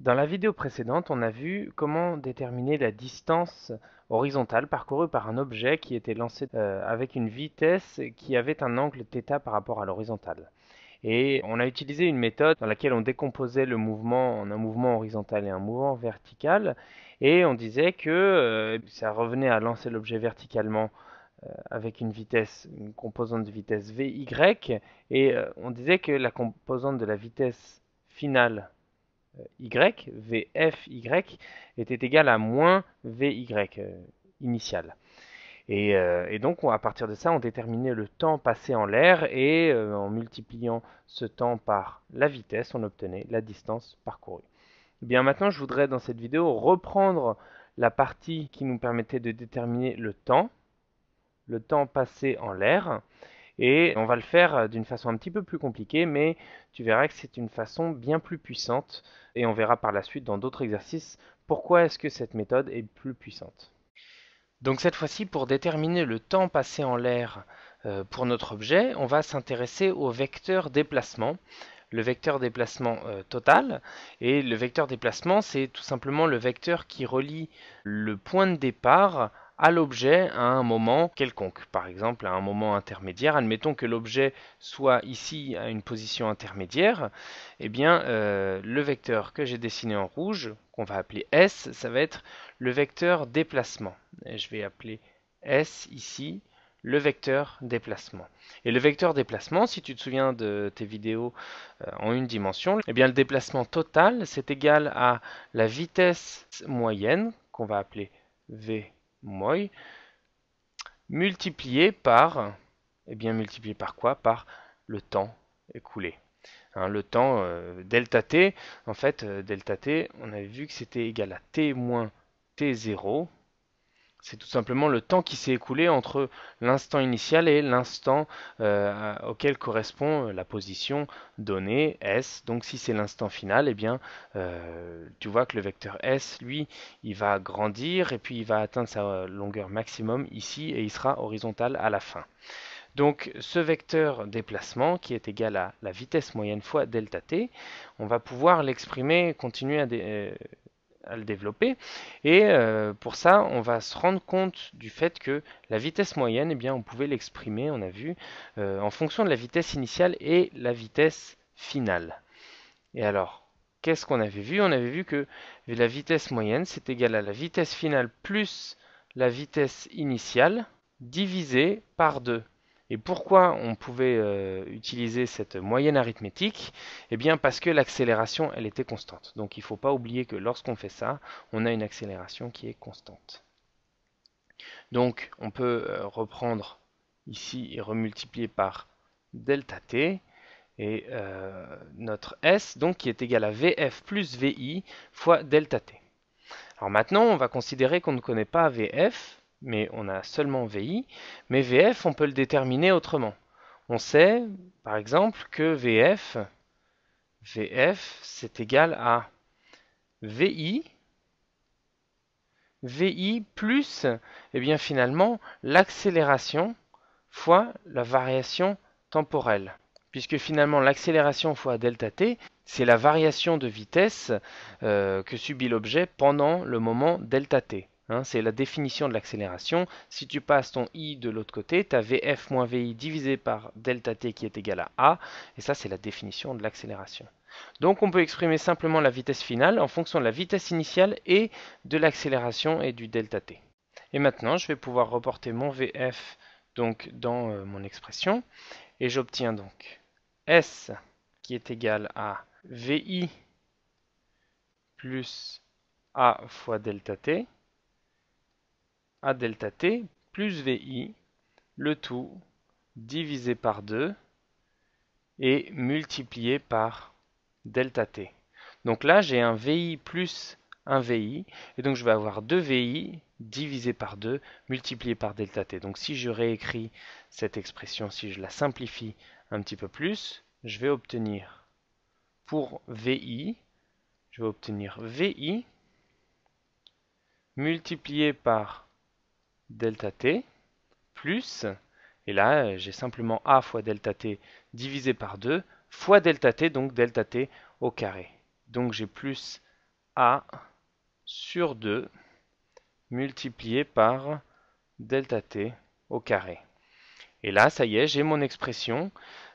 Dans la vidéo précédente, on a vu comment déterminer la distance horizontale parcourue par un objet qui était lancé euh, avec une vitesse qui avait un angle θ par rapport à l'horizontale. Et on a utilisé une méthode dans laquelle on décomposait le mouvement en un mouvement horizontal et un mouvement vertical, et on disait que euh, ça revenait à lancer l'objet verticalement euh, avec une vitesse, une composante de vitesse Vy, et on disait que la composante de la vitesse finale y, VFY, était égal à moins VY euh, initial. Et, euh, donc, à partir de ça, on déterminait le temps passé en l'air et euh, en multipliant ce temps par la vitesse, on obtenait la distance parcourue. Et eh bien maintenant, je voudrais dans cette vidéo reprendre la partie qui nous permettait de déterminer le temps, le temps passé en l'air, et on va le faire euh, d'une façon un petit peu plus compliquée, mais tu verras que c'est une façon bien plus puissante. Et on verra par la suite dans d'autres exercices pourquoi est-ce que cette méthode est plus puissante. Donc cette fois-ci, pour déterminer le temps passé en l'air euh, pour notre objet, on va s'intéresser au vecteur déplacement le vecteur déplacement euh, total. Et le vecteur déplacement, c'est tout simplement le vecteur qui relie le point de départ à l'objet à un moment quelconque. Par exemple, à un moment intermédiaire, admettons que l'objet soit ici à une position intermédiaire, eh bien, euh, le vecteur que j'ai dessiné en rouge, qu'on va appeler S, ça va être le vecteur déplacement. je vais appeler S ici le vecteur déplacement. Et le vecteur déplacement, si tu te souviens de tes vidéos euh, en une dimension, eh bien le déplacement total, c'est égal à la vitesse moyenne, qu'on va appeler v multiplié par, eh bien multiplié par quoi Par le temps écoulé. Hein, le temps euh, delta t, en fait, euh, delta t, on avait vu que c'était égal à t moins t0 c'est tout simplement le temps qui s'est écoulé entre l'instant initial et l'instant euh, auquel correspond euh, la position donnée S. Donc si c'est l'instant final, eh bien euh, tu vois que le vecteur S, lui, il va grandir et puis il va atteindre sa longueur maximum ici et il sera horizontal à la fin. Donc ce vecteur déplacement qui est égal à la vitesse moyenne fois delta t, on va pouvoir l'exprimer, continuer à, dé, à le développer. Et euh, pour ça, on va se rendre compte du fait que la vitesse moyenne, eh bien, on pouvait l'exprimer, on a vu, euh, en fonction de la vitesse initiale et la vitesse finale. Et alors, qu'est-ce qu'on avait vu On avait vu que la vitesse moyenne, c'est égal à la vitesse finale plus la vitesse initiale divisée par 2. Et pourquoi on pouvait euh, utiliser cette moyenne arithmétique Eh bien parce que l'accélération, elle était constante. Donc il ne faut pas oublier que lorsqu'on fait ça, on a une accélération qui est constante. Donc on peut euh, reprendre ici et remultiplier par delta t et euh, notre S donc qui est égal à VF plus VI fois delta t. Alors maintenant on va considérer qu'on ne connaît pas VF mais on a seulement VI, mais VF, on peut le déterminer autrement. On sait, par exemple, que VF, VF, c'est égal à VI, VI plus, et eh bien finalement, l'accélération fois la variation temporelle. Puisque finalement, l'accélération fois delta t, c'est la variation de vitesse euh, que subit l'objet pendant le moment delta t. Hein, c'est la définition de l'accélération. Si tu passes ton i de l'autre côté, tu as vf moins vi divisé par delta t qui est égal à a, et ça c'est la définition de l'accélération. Donc on peut exprimer simplement la vitesse finale en fonction de la vitesse initiale et de l'accélération et du delta t. Et maintenant je vais pouvoir reporter mon vf donc dans euh, mon expression, et j'obtiens donc s qui est égal à vi plus a fois delta t a delta t plus VI, le tout divisé par 2 et multiplié par delta t. Donc là, j'ai un VI plus un VI, et donc je vais avoir 2 VI divisé par 2 multiplié par delta t. Donc si je réécris cette expression, si je la simplifie un petit peu plus, je vais obtenir pour VI, je vais obtenir VI multiplié par delta t plus, et là j'ai simplement a fois delta t divisé par 2 fois delta t, donc delta t au carré. Donc j'ai plus a sur 2 multiplié par delta t au carré. Et là, ça y est, j'ai mon expression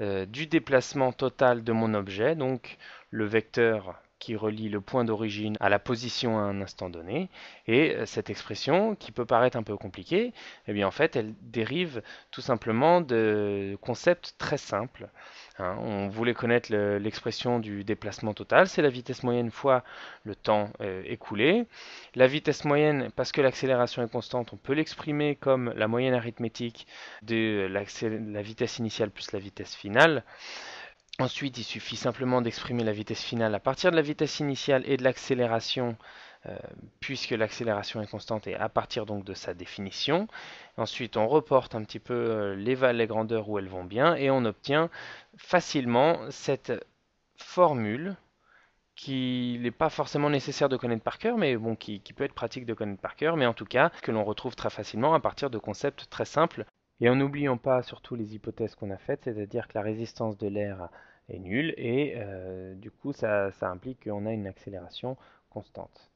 euh, du déplacement total de mon objet, donc le vecteur qui relie le point d'origine à la position à un instant donné. Et euh, cette expression, qui peut paraître un peu compliquée, eh bien en fait, elle dérive tout simplement de concepts très simples. Hein. on voulait connaître l'expression du déplacement total, c'est la vitesse moyenne fois le temps euh, écoulé. La vitesse moyenne, parce que l'accélération est constante, on peut l'exprimer comme la moyenne arithmétique de la vitesse initiale plus la vitesse finale. Ensuite, il suffit simplement d'exprimer la vitesse finale à partir de la vitesse initiale et de l'accélération, euh, puisque l'accélération est constante et à partir donc de sa définition. Ensuite, on reporte un petit peu euh, les valeurs, les grandeurs où elles vont bien, et on obtient facilement cette formule qui n'est pas forcément nécessaire de connaître par cœur, mais bon, qui, qui, peut être pratique de connaître par cœur, mais en tout cas, que l'on retrouve très facilement à partir de concepts très simples et en n'oubliant pas surtout les hypothèses qu'on a faites, c'est-à-dire que la résistance de l'air est nulle et euh, du coup ça, implique qu'on a une accélération constante.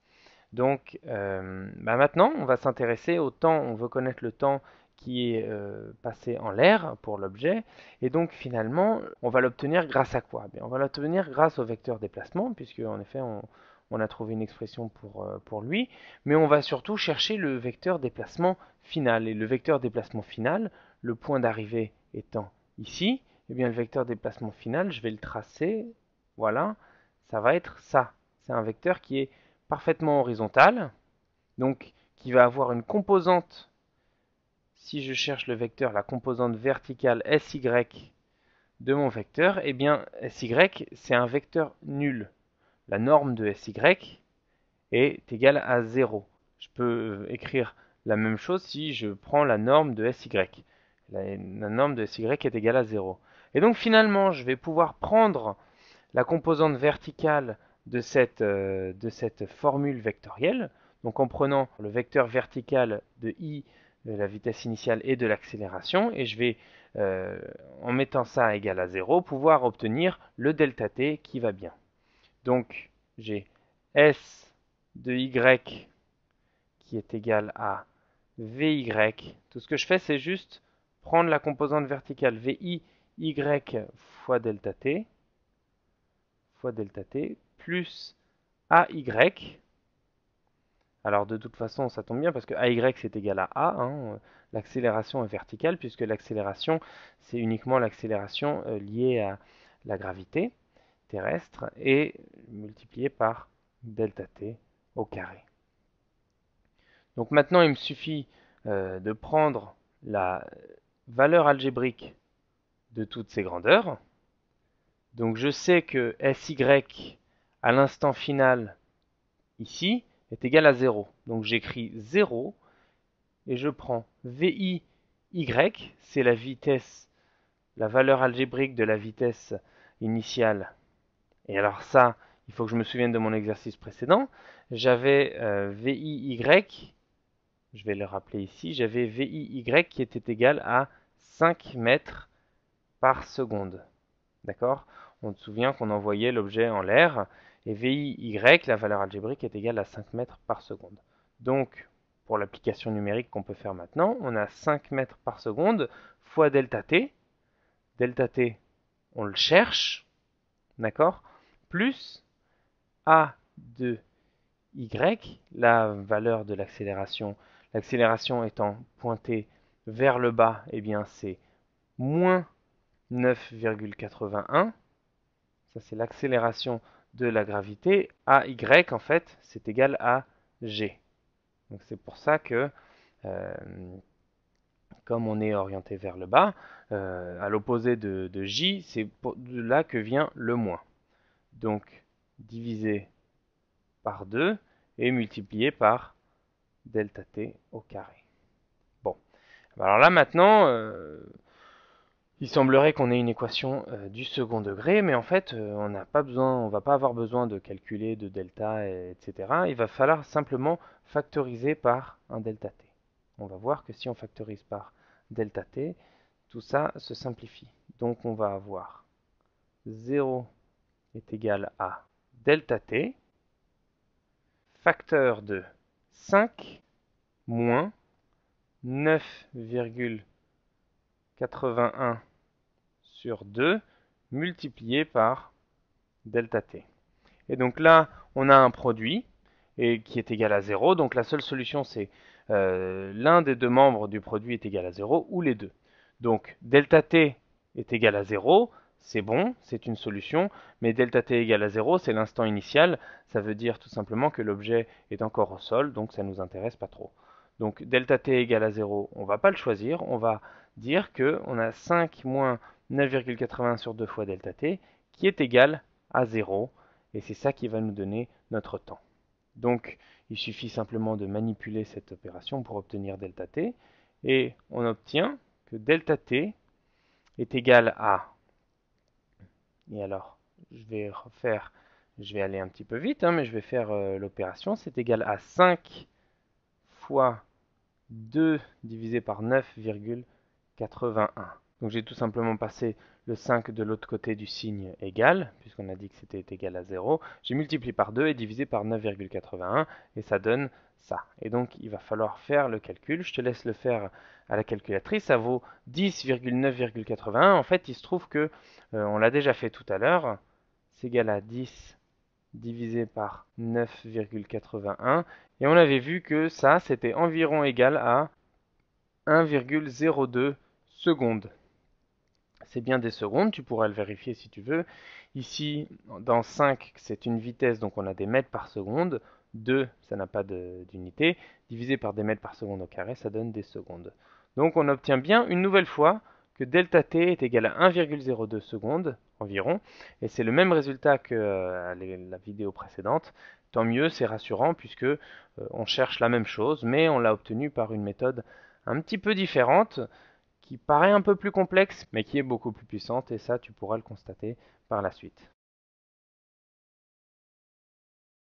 Donc euh, bah maintenant on va s'intéresser au temps, on veut connaître le temps qui est euh, passé en l'air pour l'objet et donc finalement on va l'obtenir grâce à quoi eh Bien, On va l'obtenir grâce au vecteur déplacement puisque en effet on, on a trouvé une expression euh, pour, lui, mais on va surtout chercher le vecteur déplacement final. Et le vecteur déplacement final, le point d'arrivée étant ici, eh bien le vecteur déplacement final, je vais le tracer, voilà, ça va être ça. C'est un vecteur qui est parfaitement horizontal, donc qui va avoir une composante, si je cherche le vecteur, la composante verticale SY de mon vecteur, eh bien SY, c'est un vecteur nul la norme de SY est égale à 0. Je peux euh, écrire la même chose si je prends la norme de SY. La, la norme de SY est égale à 0. Et donc finalement, je vais pouvoir prendre la composante verticale euh, de cette, formule vectorielle, donc en prenant le vecteur vertical de i de la vitesse initiale et de l'accélération, et je vais, euh, en mettant ça égal à 0, pouvoir obtenir le delta t qui va bien. Donc j'ai S de Y qui est égal à VY. Tout ce que je fais, c'est juste prendre la composante verticale VIY Y fois delta T, fois delta T, plus AY. Alors de toute façon, ça tombe bien parce que AY c'est égal à A. Hein. L'accélération est verticale puisque l'accélération, c'est uniquement l'accélération euh, liée à la gravité terrestre et multiplié par delta t au carré. Donc maintenant, il me suffit euh, de prendre la valeur algébrique de toutes ces grandeurs. Donc je sais que SY à l'instant final ici est égal à 0. Donc j'écris 0 et je prends VI, Y, c'est la vitesse, la valeur algébrique de la vitesse initiale et alors ça, il faut que je me souvienne de mon exercice précédent. j'avais euh, VIY, je vais le rappeler ici, j'avais VIY qui était égal à 5 mètres par seconde. D'accord On se souvient qu'on envoyait l'objet en l'air, et VIY, la valeur algébrique, est égale à 5 mètres par seconde. Donc, pour l'application numérique qu'on peut faire maintenant, on a 5 mètres par seconde fois delta t. Delta t, on le cherche, d'accord plus a de y, la valeur de l'accélération, l'accélération étant pointée vers le bas, eh bien c'est moins 9,81. Ça c'est l'accélération de la gravité. y en fait c'est égal à G. Donc c'est pour ça que euh, comme on est orienté vers le bas, euh, à l'opposé de, de J, c'est de là que vient le moins donc divisé par 2 et multiplié par delta t au carré. Bon, alors là maintenant, euh, il semblerait qu'on ait une équation euh, du second degré, mais en fait, euh, on n'a pas besoin, on va pas avoir besoin de calculer de delta, etc. Il va falloir simplement factoriser par un delta t. On va voir que si on factorise par delta t, tout ça se simplifie. Donc on va avoir 0 est égal à delta t facteur de 5 moins 9,81 sur 2 multiplié par delta t. Et donc là, on a un produit et qui est égal à 0. Donc la seule solution, c'est euh, l'un des deux membres du produit est égal à 0 ou les deux. Donc delta t est égal à 0 c'est bon, c'est une solution, mais delta t égale à 0, c'est l'instant initial, ça veut dire tout simplement que l'objet est encore au sol, donc ça ne nous intéresse pas trop. Donc delta t égale à 0, on ne va pas le choisir, on va dire qu'on a 5 moins 9,80 sur 2 fois delta t, qui est égal à 0, et c'est ça qui va nous donner notre temps. Donc il suffit simplement de manipuler cette opération pour obtenir delta t, et on obtient que delta t est égal à et alors, je vais je vais aller un petit peu vite, hein, mais je vais faire euh, l'opération. C'est égal à 5 fois 2 divisé par 9,81. Donc j'ai tout simplement passé le 5 de l'autre côté du signe égal, puisqu'on a dit que c'était égal à 0. J'ai multiplié par 2 et divisé par 9,81, et ça donne ça. Et donc il va falloir faire le calcul. Je te laisse le faire à la calculatrice. Ça vaut 10,9,81. En fait, il se trouve que, euh, on l'a déjà fait tout à l'heure, c'est égal à 10 divisé par 9,81. Et on avait vu que ça, c'était environ égal à 1,02 secondes c'est bien des secondes, tu pourras le vérifier si tu veux. Ici, dans 5, c'est une vitesse, donc on a des mètres par seconde. 2, ça n'a pas d'unité. Divisé par des mètres par seconde au carré, ça donne des secondes. Donc on obtient bien une nouvelle fois que delta t est égal à 1,02 secondes environ, et c'est le même résultat que euh, la vidéo précédente. Tant mieux, c'est rassurant puisque euh, on cherche la même chose, mais on l'a obtenu par une méthode un petit peu différente qui paraît un peu plus complexe, mais qui est beaucoup plus puissante, et ça, tu pourras le constater par la suite.